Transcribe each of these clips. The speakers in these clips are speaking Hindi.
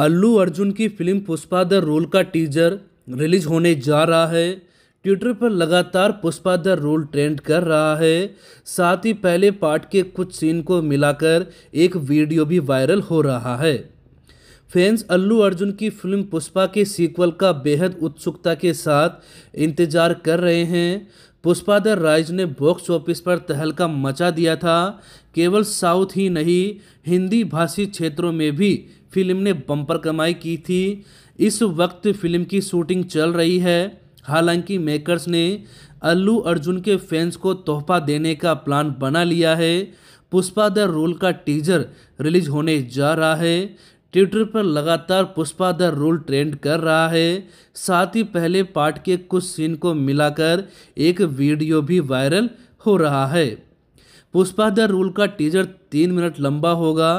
अल्लू अर्जुन की फिल्म पुष्पा द रोल का टीजर रिलीज होने जा रहा है ट्विटर पर लगातार पुष्पा द रोल ट्रेंड कर रहा है साथ ही पहले पार्ट के कुछ सीन को मिलाकर एक वीडियो भी वायरल हो रहा है फैंस अल्लू अर्जुन की फिल्म पुष्पा के सीक्वल का बेहद उत्सुकता के साथ इंतजार कर रहे हैं पुष्पा द राइज ने बॉक्स ऑफिस पर तहलका मचा दिया था केवल साउथ ही नहीं हिंदी भाषी क्षेत्रों में भी फिल्म ने बम्पर कमाई की थी इस वक्त फिल्म की शूटिंग चल रही है हालांकि मेकर्स ने अल्लू अर्जुन के फैंस को तोहफा देने का प्लान बना लिया है पुष्पा द रूल का टीजर रिलीज होने जा रहा है ट्विटर पर लगातार पुष्पा द रूल ट्रेंड कर रहा है साथ ही पहले पार्ट के कुछ सीन को मिलाकर एक वीडियो भी वायरल हो रहा है पुष्पा द रूल का टीजर तीन मिनट लंबा होगा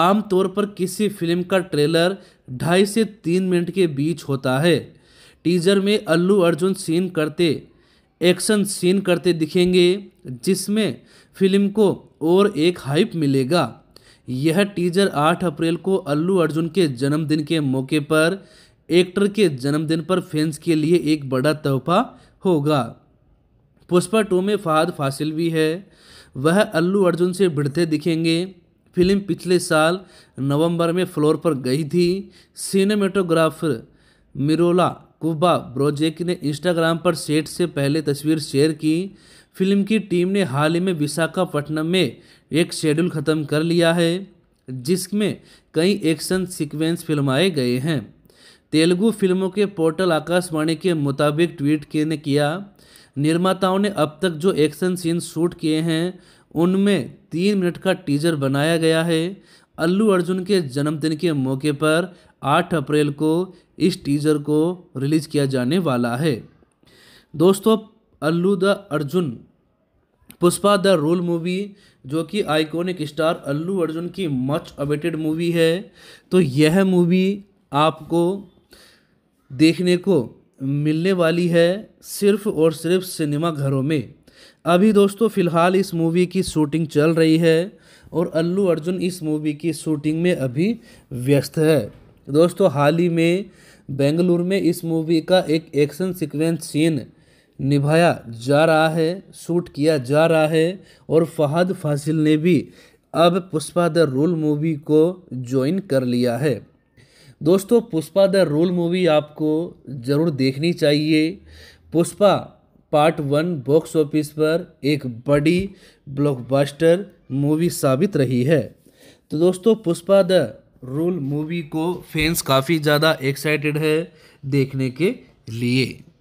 आमतौर पर किसी फिल्म का ट्रेलर ढाई से तीन मिनट के बीच होता है टीजर में अल्लू अर्जुन सीन करते एक्शन सीन करते दिखेंगे जिसमें फिल्म को और एक हाइप मिलेगा यह टीजर 8 अप्रैल को अल्लू अर्जुन के जन्मदिन के मौके पर एक्टर के जन्मदिन पर फैंस के लिए एक बड़ा तोहफा होगा पुष्पा टू में फहाद फासिल भी है वह अल्लू अर्जुन से भिड़ते दिखेंगे फिल्म पिछले साल नवंबर में फ्लोर पर गई थी सिनेमेटोग्राफर मिरोला कुबा ब्रोजेक ने इंस्टाग्राम पर सेट से पहले तस्वीर शेयर की फिल्म की टीम ने हाल ही में विशाखापट्टनम में एक शेड्यूल ख़त्म कर लिया है जिसमें कई एक्शन सीक्वेंस फिल्माए गए हैं तेलुगु फिल्मों के पोर्टल आकाशवाणी के मुताबिक ट्वीट के ने किया निर्माताओं ने अब तक जो एक्शन सीन शूट किए हैं उनमें तीन मिनट का टीजर बनाया गया है अल्लू अर्जुन के जन्मदिन के मौके पर 8 अप्रैल को इस टीजर को रिलीज किया जाने वाला है दोस्तों Allu the Arjun Pushpa the rule movie जो कि आइकॉनिक स्टार अल्लू अर्जुन की मच अवेटेड मूवी है तो यह मूवी आपको देखने को मिलने वाली है सिर्फ और सिर्फ सिनेमा घरों में अभी दोस्तों फ़िलहाल इस मूवी की शूटिंग चल रही है और अल्लू अर्जुन इस मूवी की शूटिंग में अभी व्यस्त है दोस्तों हाल ही में बेंगलुरु में इस मूवी का एक एक्शन सीक्वेंस सीन निभाया जा रहा है शूट किया जा रहा है और फहद फासिल ने भी अब पुष्पा द रूल मूवी को ज्वाइन कर लिया है दोस्तों पुष्पा द रूल मूवी आपको ज़रूर देखनी चाहिए Pushpa part one box office पर एक बड़ी ब्लॉकबस्टर मूवी साबित रही है तो दोस्तों पुष्पा द रूल मूवी को फैंस काफ़ी ज़्यादा एक्साइटेड है देखने के लिए